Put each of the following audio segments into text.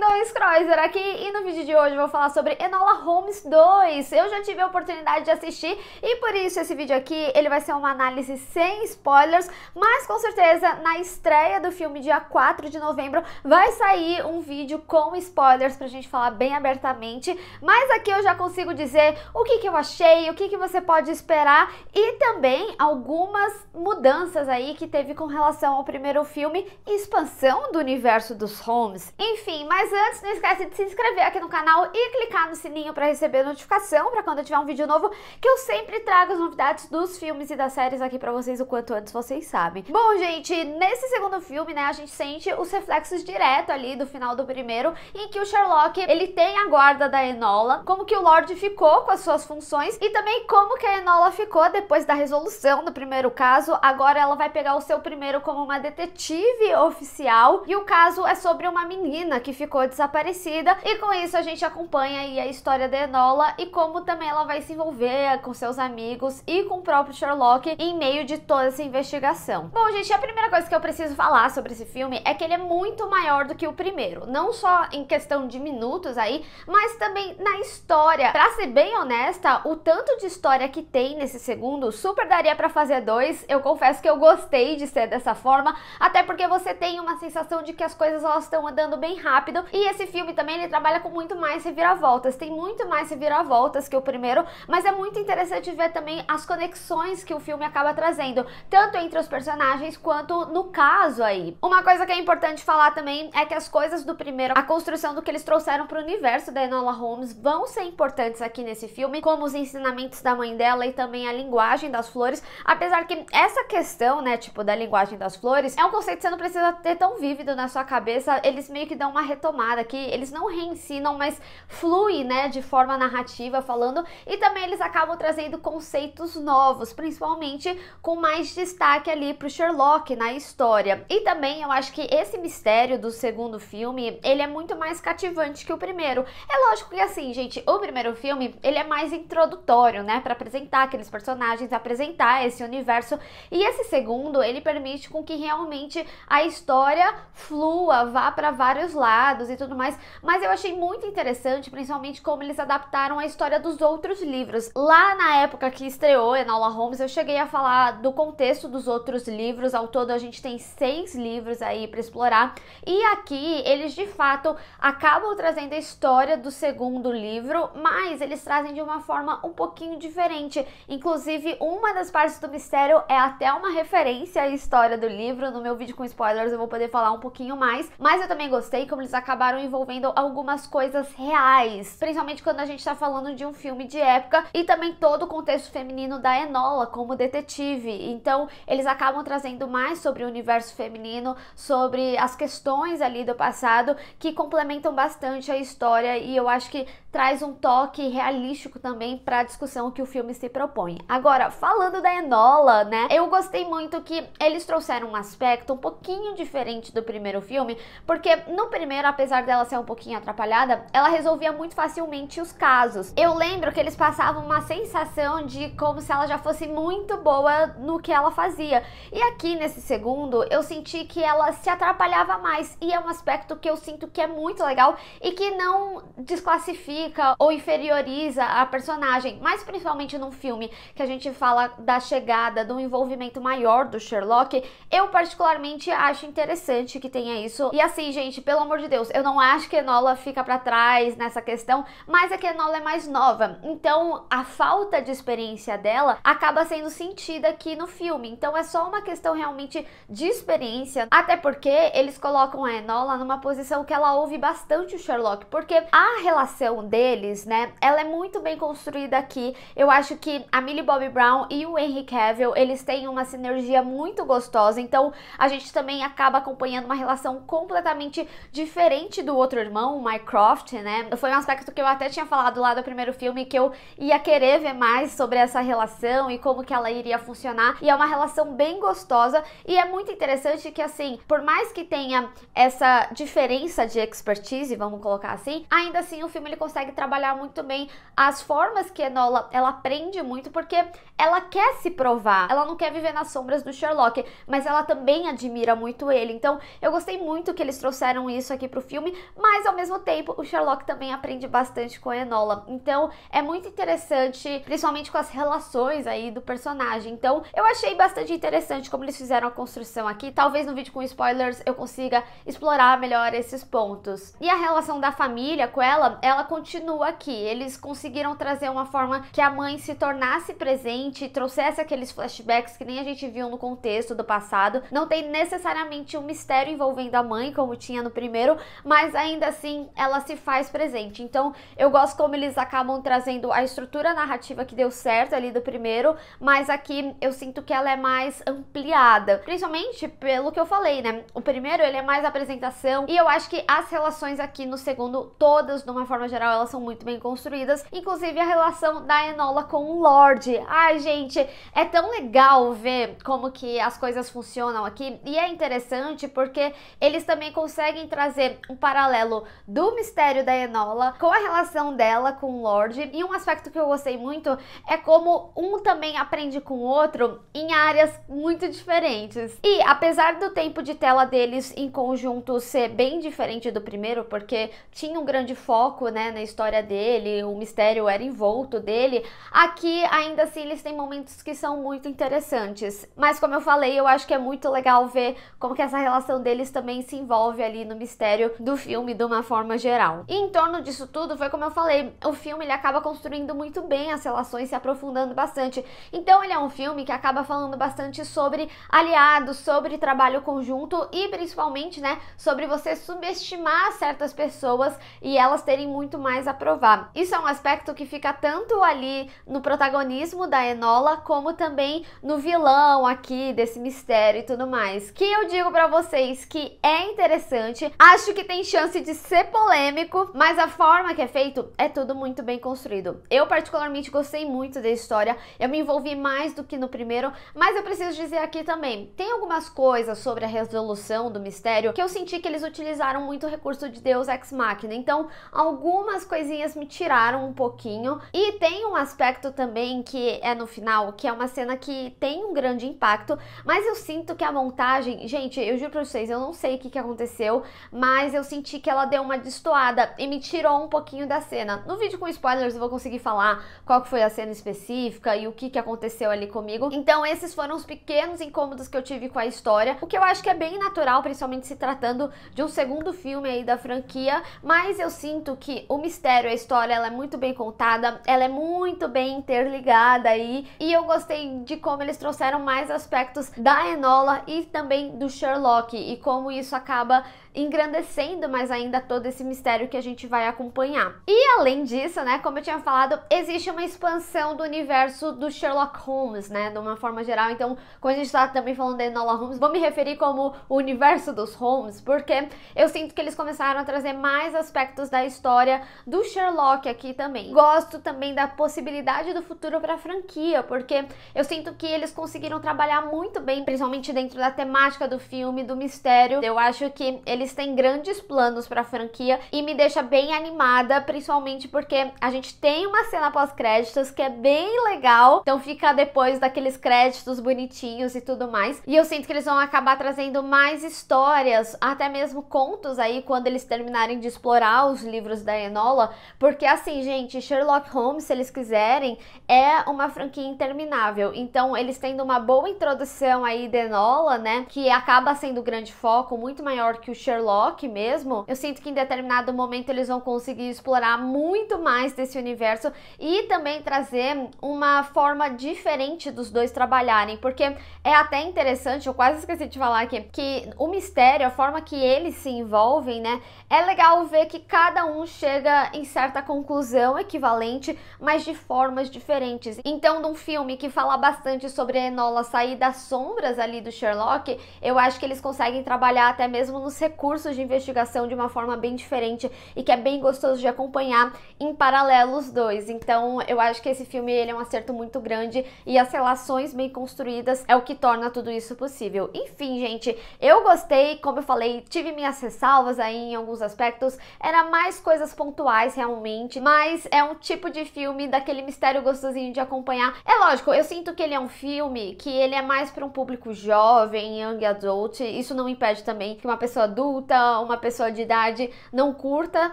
dois Kreuzer aqui e no vídeo de hoje eu vou falar sobre Enola Holmes 2. Eu já tive a oportunidade de assistir e por isso esse vídeo aqui ele vai ser uma análise sem spoilers, mas com certeza na estreia do filme dia 4 de novembro vai sair um vídeo com spoilers pra gente falar bem abertamente, mas aqui eu já consigo dizer o que, que eu achei, o que, que você pode esperar e também algumas mudanças aí que teve com relação ao primeiro filme e expansão do universo dos Holmes. Enfim, mas mas antes, não esquece de se inscrever aqui no canal e clicar no sininho para receber notificação para quando eu tiver um vídeo novo, que eu sempre trago as novidades dos filmes e das séries aqui para vocês o quanto antes vocês sabem. Bom, gente, nesse segundo filme, né, a gente sente os reflexos direto ali do final do primeiro, em que o Sherlock, ele tem a guarda da Enola, como que o Lord ficou com as suas funções e também como que a Enola ficou depois da resolução do primeiro caso. Agora ela vai pegar o seu primeiro como uma detetive oficial e o caso é sobre uma menina que ficou ficou desaparecida. E com isso a gente acompanha aí a história da Enola e como também ela vai se envolver com seus amigos e com o próprio Sherlock em meio de toda essa investigação. Bom, gente, a primeira coisa que eu preciso falar sobre esse filme é que ele é muito maior do que o primeiro, não só em questão de minutos aí, mas também na história. Pra ser bem honesta, o tanto de história que tem nesse segundo super daria para fazer dois. Eu confesso que eu gostei de ser dessa forma, até porque você tem uma sensação de que as coisas elas estão andando bem rápido e esse filme também ele trabalha com muito mais reviravoltas. Tem muito mais reviravoltas que o primeiro, mas é muito interessante ver também as conexões que o filme acaba trazendo, tanto entre os personagens quanto no caso aí. Uma coisa que é importante falar também é que as coisas do primeiro, a construção do que eles trouxeram para o universo da Enola Holmes vão ser importantes aqui nesse filme, como os ensinamentos da mãe dela e também a linguagem das flores, apesar que essa questão, né, tipo da linguagem das flores, é um conceito que você não precisa ter tão vívido na sua cabeça, eles meio que dão uma retomada que eles não reensinam, mas flui, né, de forma narrativa falando, e também eles acabam trazendo conceitos novos, principalmente com mais destaque ali pro Sherlock na história. E também eu acho que esse mistério do segundo filme, ele é muito mais cativante que o primeiro. É lógico que assim, gente, o primeiro filme, ele é mais introdutório, né, para apresentar aqueles personagens, apresentar esse universo, e esse segundo, ele permite com que realmente a história flua, vá para vários lados e tudo mais, mas eu achei muito interessante, principalmente como eles adaptaram a história dos outros livros. Lá na época que estreou Enola Holmes, eu cheguei a falar do contexto dos outros livros, ao todo a gente tem seis livros aí para explorar, e aqui eles de fato acabam trazendo a história do segundo livro, mas eles trazem de uma forma um pouquinho diferente. Inclusive, uma das partes do mistério é até uma referência à história do livro. No meu vídeo com spoilers eu vou poder falar um pouquinho mais, mas eu também gostei como eles acabam acabaram envolvendo algumas coisas reais, principalmente quando a gente está falando de um filme de época e também todo o contexto feminino da Enola como detetive. Então, eles acabam trazendo mais sobre o universo feminino, sobre as questões ali do passado que complementam bastante a história e eu acho que traz um toque realístico também para a discussão que o filme se propõe. Agora, falando da Enola, né? Eu gostei muito que eles trouxeram um aspecto um pouquinho diferente do primeiro filme, porque no primeiro a apesar dela ser um pouquinho atrapalhada, ela resolvia muito facilmente os casos. Eu lembro que eles passavam uma sensação de como se ela já fosse muito boa no que ela fazia. E aqui nesse segundo, eu senti que ela se atrapalhava mais e é um aspecto que eu sinto que é muito legal e que não desclassifica ou inferioriza a personagem, mas principalmente num filme que a gente fala da chegada, do envolvimento maior do Sherlock, eu particularmente acho interessante que tenha isso. E assim, gente, pelo amor de Deus, eu não acho que Enola fica para trás nessa questão, mas é que Enola é mais nova. Então, a falta de experiência dela acaba sendo sentida aqui no filme. Então, é só uma questão realmente de experiência, até porque eles colocam a Enola numa posição que ela ouve bastante o Sherlock, porque a relação deles, né, ela é muito bem construída aqui. Eu acho que a Millie Bobby Brown e o Henry Cavill, eles têm uma sinergia muito gostosa. Então, a gente também acaba acompanhando uma relação completamente diferente diferente do outro irmão, o Mycroft, né? Foi um aspecto que eu até tinha falado lá do primeiro filme que eu ia querer ver mais sobre essa relação e como que ela iria funcionar. E é uma relação bem gostosa e é muito interessante que assim, por mais que tenha essa diferença de expertise, vamos colocar assim, ainda assim o filme ele consegue trabalhar muito bem as formas que Enola ela aprende muito porque ela quer se provar. Ela não quer viver nas sombras do Sherlock, mas ela também admira muito ele. Então, eu gostei muito que eles trouxeram isso aqui pro filme, mas ao mesmo tempo o Sherlock também aprende bastante com a Enola. Então é muito interessante, principalmente com as relações aí do personagem. Então eu achei bastante interessante como eles fizeram a construção aqui. Talvez no vídeo com spoilers eu consiga explorar melhor esses pontos. E a relação da família com ela, ela continua aqui. Eles conseguiram trazer uma forma que a mãe se tornasse presente, trouxesse aqueles flashbacks que nem a gente viu no contexto do passado. Não tem necessariamente um mistério envolvendo a mãe, como tinha no primeiro, mas ainda assim ela se faz presente. Então eu gosto como eles acabam trazendo a estrutura narrativa que deu certo ali do primeiro, mas aqui eu sinto que ela é mais ampliada, principalmente pelo que eu falei, né? O primeiro ele é mais apresentação e eu acho que as relações aqui no segundo, todas de uma forma geral, elas são muito bem construídas, inclusive a relação da Enola com o Lorde. Ai, gente, é tão legal ver como que as coisas funcionam aqui e é interessante porque eles também conseguem trazer um paralelo do mistério da Enola com a relação dela com o Lorde. E um aspecto que eu gostei muito é como um também aprende com o outro em áreas muito diferentes. E apesar do tempo de tela deles em conjunto ser bem diferente do primeiro, porque tinha um grande foco né, na história dele, o mistério era envolto dele, aqui ainda assim eles têm momentos que são muito interessantes. Mas como eu falei, eu acho que é muito legal ver como que essa relação deles também se envolve ali no mistério do filme de uma forma geral. E em torno disso tudo, foi como eu falei, o filme ele acaba construindo muito bem as relações, se aprofundando bastante. Então ele é um filme que acaba falando bastante sobre aliados, sobre trabalho conjunto e principalmente, né, sobre você subestimar certas pessoas e elas terem muito mais a provar. Isso é um aspecto que fica tanto ali no protagonismo da Enola como também no vilão aqui desse mistério e tudo mais. Que eu digo para vocês que é interessante. Acho que tem chance de ser polêmico, mas a forma que é feito é tudo muito bem construído. Eu particularmente gostei muito da história, eu me envolvi mais do que no primeiro, mas eu preciso dizer aqui também, tem algumas coisas sobre a resolução do mistério que eu senti que eles utilizaram muito o recurso de Deus Ex Machina, então algumas coisinhas me tiraram um pouquinho. E tem um aspecto também que é no final, que é uma cena que tem um grande impacto, mas eu sinto que a montagem, gente, eu juro pra vocês, eu não sei o que, que aconteceu, mas mas eu senti que ela deu uma destoada e me tirou um pouquinho da cena. No vídeo com spoilers eu vou conseguir falar qual foi a cena específica e o que, que aconteceu ali comigo. Então esses foram os pequenos incômodos que eu tive com a história, o que eu acho que é bem natural, principalmente se tratando de um segundo filme aí da franquia, mas eu sinto que o mistério, a história, ela é muito bem contada, ela é muito bem interligada aí, e eu gostei de como eles trouxeram mais aspectos da Enola e também do Sherlock, e como isso acaba engrandecendo mais ainda todo esse mistério que a gente vai acompanhar. E além disso, né, como eu tinha falado, existe uma expansão do universo do Sherlock Holmes, né, de uma forma geral. Então, quando a gente tá também falando de Enola Holmes, vou me referir como o universo dos Holmes, porque eu sinto que eles começaram a trazer mais aspectos da história do Sherlock aqui também. Gosto também da possibilidade do futuro para a franquia, porque eu sinto que eles conseguiram trabalhar muito bem, principalmente dentro da temática do filme, do mistério. Eu acho que eles eles têm grandes planos para a franquia e me deixa bem animada, principalmente porque a gente tem uma cena pós-créditos que é bem legal. Então fica depois daqueles créditos bonitinhos e tudo mais. E eu sinto que eles vão acabar trazendo mais histórias, até mesmo contos aí quando eles terminarem de explorar os livros da Enola, porque assim, gente, Sherlock Holmes, se eles quiserem, é uma franquia interminável. Então, eles tendo uma boa introdução aí de Enola, né, que acaba sendo grande foco, muito maior que o Sherlock mesmo, eu sinto que em determinado momento eles vão conseguir explorar muito mais desse universo e também trazer uma forma diferente dos dois trabalharem, porque é até interessante, eu quase esqueci de falar aqui, que o mistério, a forma que eles se envolvem, né, é legal ver que cada um chega em certa conclusão equivalente, mas de formas diferentes. Então, num filme que fala bastante sobre a Enola sair das sombras ali do Sherlock, eu acho que eles conseguem trabalhar até mesmo nos recursos cursos de investigação de uma forma bem diferente e que é bem gostoso de acompanhar em paralelo os dois. Então, eu acho que esse filme ele é um acerto muito grande e as relações bem construídas é o que torna tudo isso possível. Enfim, gente, eu gostei, como eu falei, tive minhas ressalvas aí em alguns aspectos, era mais coisas pontuais realmente, mas é um tipo de filme daquele mistério gostosinho de acompanhar. É lógico, eu sinto que ele é um filme que ele é mais para um público jovem, young adult, isso não impede também que uma pessoa adulta adulta, uma pessoa de idade não curta,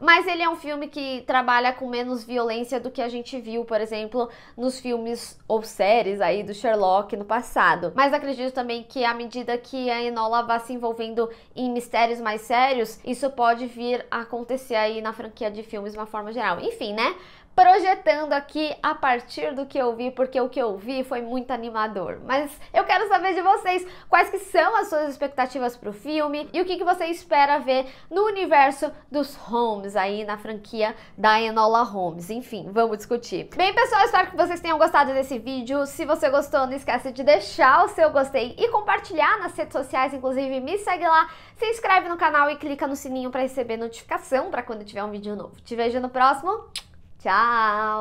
mas ele é um filme que trabalha com menos violência do que a gente viu, por exemplo, nos filmes ou séries aí do Sherlock no passado. Mas acredito também que à medida que a Enola vá se envolvendo em mistérios mais sérios, isso pode vir a acontecer aí na franquia de filmes de uma forma geral. Enfim, né? projetando aqui a partir do que eu vi, porque o que eu vi foi muito animador. Mas eu quero saber de vocês quais que são as suas expectativas para o filme e o que, que você espera ver no universo dos Holmes aí na franquia da Enola Holmes. Enfim, vamos discutir. Bem, pessoal, espero que vocês tenham gostado desse vídeo. Se você gostou, não esquece de deixar o seu gostei e compartilhar nas redes sociais, inclusive me segue lá, se inscreve no canal e clica no sininho para receber notificação para quando tiver um vídeo novo. Te vejo no próximo. Tchau!